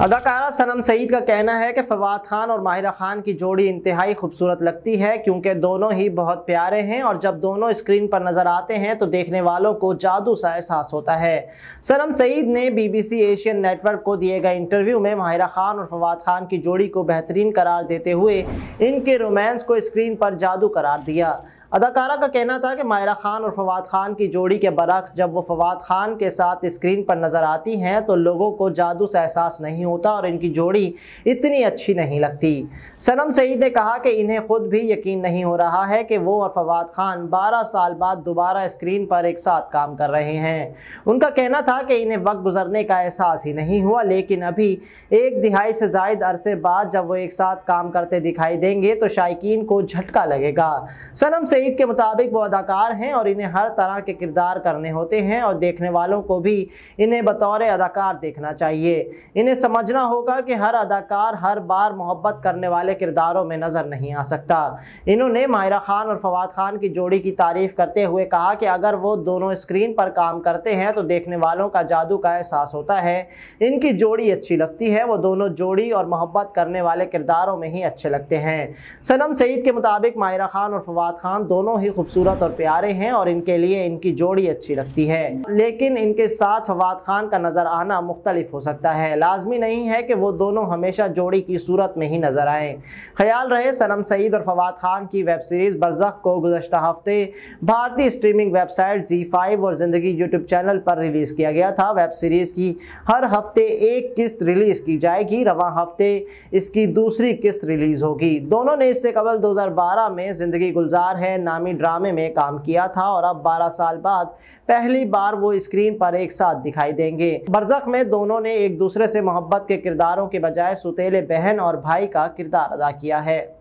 अदाकारा सनम सईद का कहना है कि फवाद खान और माहिरा खान की जोड़ी इंतहाई खूबसूरत लगती है क्योंकि दोनों ही बहुत प्यारे हैं और जब दोनों स्क्रीन पर नज़र आते हैं तो देखने वालों को जादू सा एहसास होता है सनम सईद ने बीबीसी एशियन नेटवर्क को दिए गए इंटरव्यू में माहिरा खान और फवाद खान की जोड़ी को बेहतरीन करार देते हुए इनके रोमांस को स्क्रीन पर जादू करार दिया अदाकारा का कहना था कि मायरा खान और फवाद खान की जोड़ी के बरक्स जब वो फवाद खान के साथ स्क्रीन पर नज़र आती हैं तो लोगों को जादू से एहसास नहीं होता और इनकी जोड़ी इतनी अच्छी नहीं लगती सनम सईद ने कहा कि इन्हें खुद भी यकीन नहीं हो रहा है कि वो और फवाद खान बारह साल बाद दोबारा स्क्रीन पर एक साथ काम कर रहे हैं उनका कहना था कि इन्हें वक्त गुजरने का एहसास ही नहीं हुआ लेकिन अभी एक दिहाई से जायद अरसे बाद जब वो एक साथ काम करते दिखाई देंगे तो शायक को झटका लगेगा सनम सईद सईद के मुताबिक वो अदाकार हैं और इन्हें हर तरह के किरदार करने होते हैं और देखने वालों को भी इन्हें बतौर अदाकार देखना चाहिए इन्हें समझना होगा कि हर अदाकार हर बार मोहब्बत करने वाले किरदारों में नज़र नहीं आ सकता इन्होंने मायरा खान और फवाद खान की जोड़ी की तारीफ करते हुए कहा कि अगर वो दोनों स्क्रीन पर काम करते हैं तो देखने वालों का जादू का एहसास होता है इनकी जोड़ी अच्छी लगती है वो दोनों जोड़ी और मोहब्बत करने वाले किरदारों में ही अच्छे लगते हैं सनम सईद के मुताबिक मायरा खान और फवाद खान दोनों ही खूबसूरत और प्यारे हैं और इनके लिए इनकी जोड़ी अच्छी लगती है लेकिन इनके साथ फवाद खान का नज़र आना मुख्तलिफ हो सकता है लाजमी नहीं है कि वो दोनों हमेशा जोड़ी की सूरत में ही नज़र आएँ ख्याल रहे सनम सईद और फवाद खान की वेब सीरीज़ बरजक को गुजशत हफ्ते भारतीय स्ट्रीमिंग वेबसाइट जी फाइव और ज़िंदगी यूट्यूब चैनल पर रिलीज़ किया गया था वेब सीरीज़ की हर हफ्ते एक किस्त रिलीज़ की जाएगी रवा हफ्ते इसकी दूसरी किस्त रिलीज़ होगी दोनों ने इससे कबल 2012 में ज़िंदगी गुलजार है नामी ड्रामे में काम किया था और अब 12 साल बाद पहली बार वो स्क्रीन पर एक साथ दिखाई देंगे बरजक में दोनों ने एक दूसरे से मोहब्बत के किरदारों के बजाय सुतेले बहन और भाई का किरदार अदा किया है